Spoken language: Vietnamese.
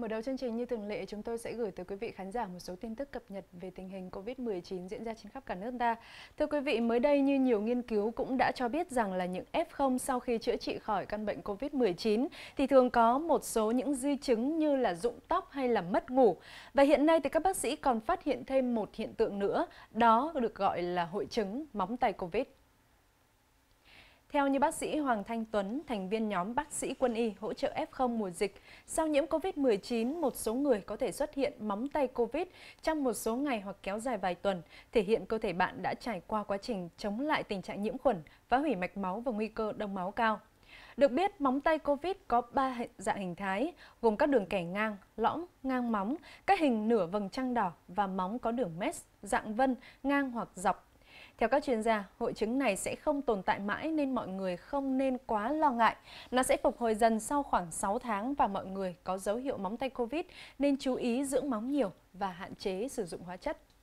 Mở đầu chương trình như thường lệ, chúng tôi sẽ gửi tới quý vị khán giả một số tin tức cập nhật về tình hình COVID-19 diễn ra trên khắp cả nước ta. Thưa quý vị, mới đây như nhiều nghiên cứu cũng đã cho biết rằng là những F0 sau khi chữa trị khỏi căn bệnh COVID-19 thì thường có một số những di chứng như là rụng tóc hay là mất ngủ. Và hiện nay thì các bác sĩ còn phát hiện thêm một hiện tượng nữa, đó được gọi là hội chứng móng tay COVID. Theo như bác sĩ Hoàng Thanh Tuấn, thành viên nhóm bác sĩ quân y hỗ trợ F0 mùa dịch, sau nhiễm COVID-19, một số người có thể xuất hiện móng tay COVID trong một số ngày hoặc kéo dài vài tuần, thể hiện cơ thể bạn đã trải qua quá trình chống lại tình trạng nhiễm khuẩn, phá hủy mạch máu và nguy cơ đông máu cao. Được biết, móng tay COVID có 3 dạng hình thái, gồm các đường kẻ ngang, lõm, ngang móng, các hình nửa vầng trăng đỏ và móng có đường mess, dạng vân, ngang hoặc dọc theo các chuyên gia, hội chứng này sẽ không tồn tại mãi nên mọi người không nên quá lo ngại. Nó sẽ phục hồi dần sau khoảng 6 tháng và mọi người có dấu hiệu móng tay COVID nên chú ý dưỡng móng nhiều và hạn chế sử dụng hóa chất.